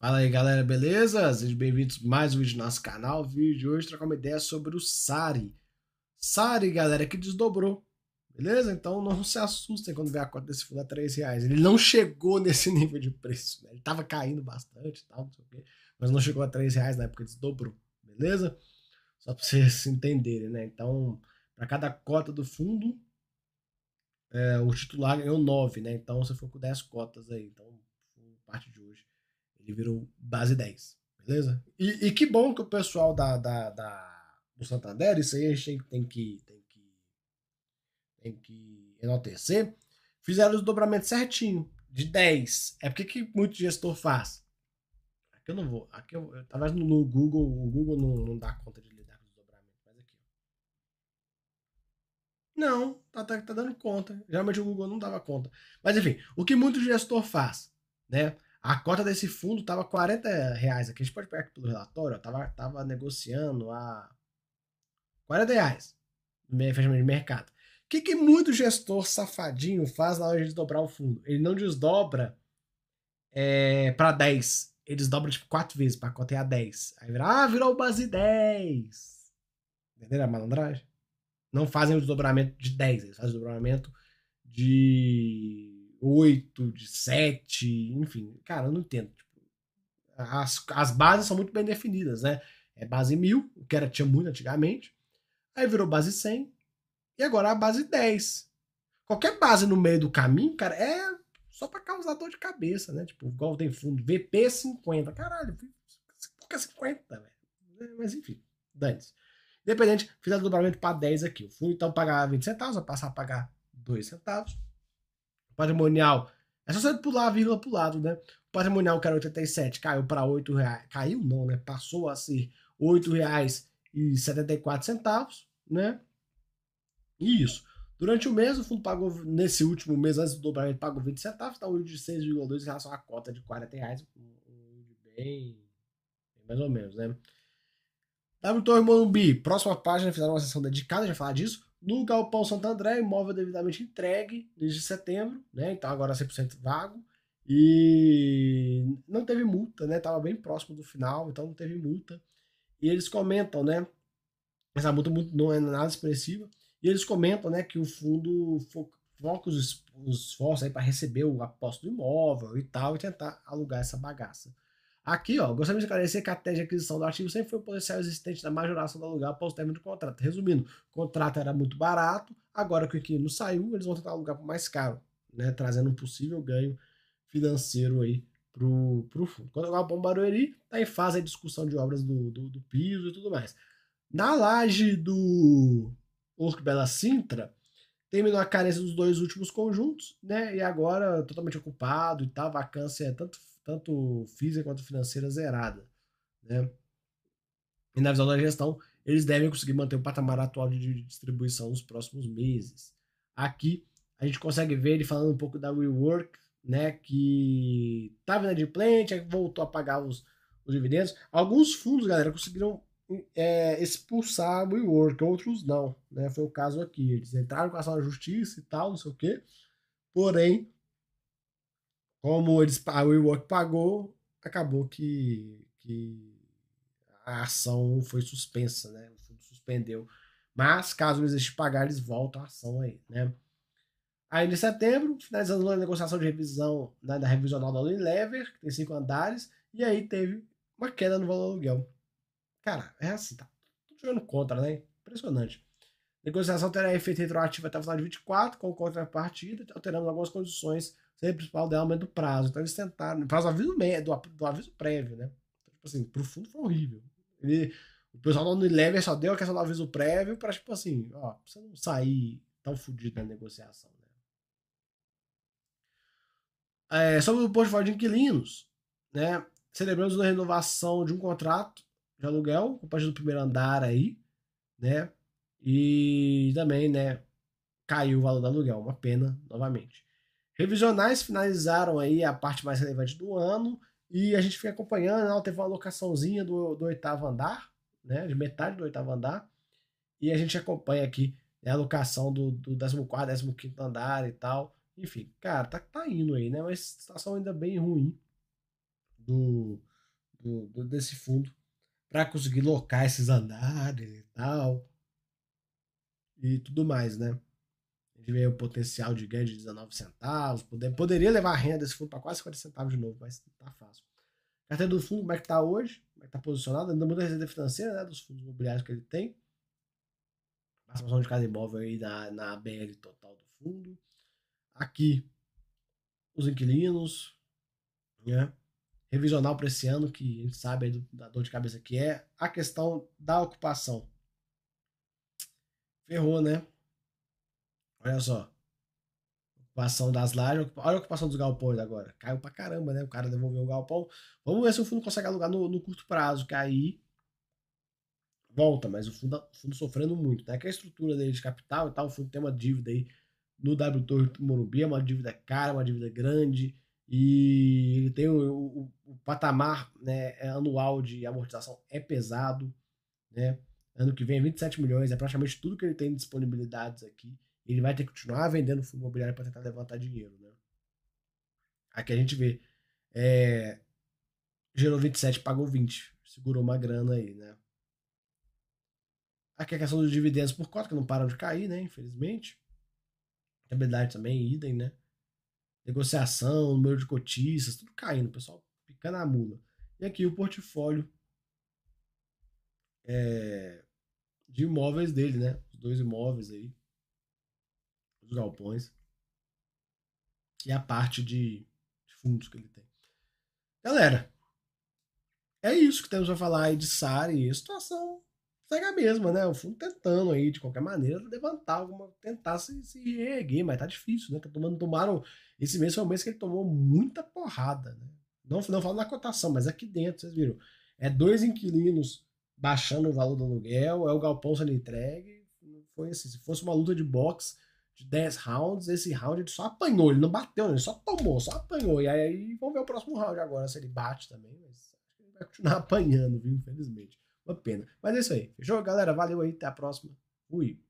Fala aí galera, beleza? Sejam bem-vindos mais um vídeo do nosso canal. O vídeo de hoje trocar uma ideia sobre o SARI. SARI, galera, que desdobrou, beleza? Então não se assustem quando ver a cota desse fundo a 3 reais. Ele não chegou nesse nível de preço, né? Ele tava caindo bastante tal, não sei o quê, mas não chegou a 3 reais na época, desdobrou, beleza? Só para vocês se entenderem, né? Então, para cada cota do fundo, é, o titular ganhou 9, né? Então você foi com 10 cotas aí. Então, parte de hoje ele virou base 10, beleza? E, e que bom que o pessoal da, da, da, do Santander, isso aí a gente tem que, tem que, tem que enaltecer, fizeram o dobramentos certinho, de 10. É porque que muito gestor faz? Aqui eu não vou, aqui eu, eu talvez no Google, o Google não, não dá conta de lidar com o dobramentos mas aqui. Não, tá, tá, tá dando conta. Geralmente o Google não dava conta. Mas enfim, o que muito gestor faz, né? A cota desse fundo estava 40 reais. Aqui a gente pode pegar aqui pelo relatório, ó, tava, tava negociando a 40 reais fechamento de mercado. O que, que muito gestor safadinho faz na hora de dobrar o fundo? Ele não desdobra é, para 10. Ele desdobra tipo 4 vezes para cota cotear é 10. Aí vira, ah, virou base 10. Entenderam a malandragem? Não fazem o desdobramento de 10, eles fazem o desdobramento de 8, de 7, enfim. Cara, eu não entendo. Tipo, as, as bases são muito bem definidas, né? É base 1000, o que era, tinha muito antigamente. Aí virou base 100. E agora é a base 10. Qualquer base no meio do caminho, cara, é só pra causar dor de cabeça, né? Tipo, igual tem fundo VP50. Caralho, por que 50, é velho? É, mas enfim, dane Independente, fiz o dobramento para 10 aqui. Eu fui então pagar 20 centavos, vou passar a pagar 2 centavos patrimonial. É só você pular a vírgula pro lado, né? O patrimonial que era 87 caiu para 8 reais. Caiu não, né? Passou a ser R$ 8,74, né? E isso. Durante o mês, o fundo pagou, nesse último mês, antes do dobramento, pagou 20 centavos, está um yield de 6,2 em relação à cota de 40 reais. Um yield bem, mais ou menos, né? W Torre Morumbi, próxima página, fizeram uma sessão dedicada, já falar disso. No Galpão Santo André, imóvel devidamente entregue desde setembro, né? Então agora 100% vago. E não teve multa, né? Tava bem próximo do final, então não teve multa. E eles comentam, né? Essa multa não é nada expressiva. E eles comentam, né, que o fundo foca os esforços aí para receber o aposto do imóvel e tal e tentar alugar essa bagaça. Aqui, ó, gostaria de esclarecer que a tese de aquisição do ativo sempre foi o potencial existente da majoração do aluguel após o término do contrato. Resumindo, o contrato era muito barato, agora que o inquilino saiu, eles vão tentar alugar por mais caro, né, trazendo um possível ganho financeiro aí pro, pro fundo. Quando agora o Barueri tá em fase de discussão de obras do, do, do piso e tudo mais. Na laje do Orco Bela Sintra, terminou a carência dos dois últimos conjuntos, né? E agora totalmente ocupado e tal, tá, vacância é tanto, tanto física quanto financeira zerada, né? E na visão da gestão, eles devem conseguir manter o patamar atual de distribuição nos próximos meses. Aqui a gente consegue ver ele falando um pouco da WeWork, né? Que estava inadimplente, voltou a pagar os, os dividendos. Alguns fundos, galera, conseguiram é, expulsar a WeWork, outros não. Né? Foi o caso aqui. Eles entraram com ação na justiça e tal, não sei o quê. Porém, como eles, a WeWork pagou, acabou que, que a ação foi suspensa, né? O fundo suspendeu. Mas, caso eles deixem pagar, eles voltam a ação aí, né? Aí em setembro, finalizando a negociação de revisão né, da revisional da Unilever, que tem cinco andares, e aí teve uma queda no valor do aluguel. Cara, é assim, tá tudo jogando contra, né? Impressionante. Negociação terá efeito retroativo até o final de 24, com contrapartida, alterando algumas condições, sendo principal dela aumento do prazo. Então eles tentaram, prazo do aviso, meio, do, do, aviso prévio, né? Então, tipo assim, pro fundo foi horrível. Ele, o pessoal da Unilever só deu a questão do aviso prévio pra, tipo assim, ó, pra você não sair tão fudido na negociação, né? É, sobre o portfólio de inquilinos, né? Celebramos a renovação de um contrato de aluguel, a partir do primeiro andar aí, né? E também, né, caiu o valor do aluguel, uma pena, novamente. Revisionais finalizaram aí a parte mais relevante do ano e a gente fica acompanhando, ela né, teve uma locaçãozinha do, do oitavo andar, né, de metade do oitavo andar, e a gente acompanha aqui né, a locação do, do 14, 15 andar e tal. Enfim, cara, tá, tá indo aí, né? Mas situação ainda bem ruim do, do, do desse fundo para conseguir locar esses andares e tal. E tudo mais, né? De ver o potencial de ganho de 19 centavos. Poder, poderia levar a renda desse fundo para quase 40 centavos de novo, mas não tá fácil. carteira do fundo, como é que tá hoje? Como é que tá posicionada? Ainda muda a reserva financeira, né? Dos fundos imobiliários que ele tem. Ação de cada imóvel aí na, na ABL total do fundo. Aqui, os inquilinos, né? revisional para esse ano, que a gente sabe do, da dor de cabeça que é, a questão da ocupação. Ferrou, né? Olha só. Ocupação das lajes, olha a ocupação dos galpões agora. Caiu pra caramba, né? O cara devolveu o galpão. Vamos ver se o fundo consegue alugar no, no curto prazo, que aí volta, mas o fundo, o fundo sofrendo muito, né? Que a estrutura dele de capital e tal, o fundo tem uma dívida aí no W Torre Morumbi, é uma dívida cara, uma dívida grande, e ele tem o, o, patamar né, é, anual de amortização é pesado. Né? Ano que vem é 27 milhões, é praticamente tudo que ele tem de disponibilidades aqui. Ele vai ter que continuar vendendo fundo imobiliário para tentar levantar dinheiro. Né? Aqui a gente vê. É, gerou 27, pagou 20. Segurou uma grana aí, né? Aqui a questão dos dividendos por cota, que não param de cair, né? Infelizmente. Rentabilidade também, idem, né? Negociação, número de cotistas, tudo caindo, pessoal. Canamula. E aqui o portfólio é, de imóveis dele, né? Os dois imóveis aí, os galpões e é a parte de, de fundos que ele tem. Galera, é isso que temos a falar aí de SARI e a situação segue a mesma, né? O fundo tentando aí, de qualquer maneira, levantar alguma, tentar se, se reerguer, mas tá difícil, né? Tá tomando, tomaram, esse mês foi um mês que ele tomou muita porrada, né? Não, não falo na cotação, mas aqui dentro, vocês viram. É dois inquilinos baixando o valor do aluguel, é o galpão sendo entregue. Foi assim, se fosse uma luta de boxe de 10 rounds, esse round ele só apanhou, ele não bateu, ele só tomou, só apanhou. E aí vamos ver o próximo round agora, se ele bate também, mas ele vai continuar apanhando, viu? Infelizmente. Uma pena. Mas é isso aí. Fechou, galera? Valeu aí, até a próxima. Fui.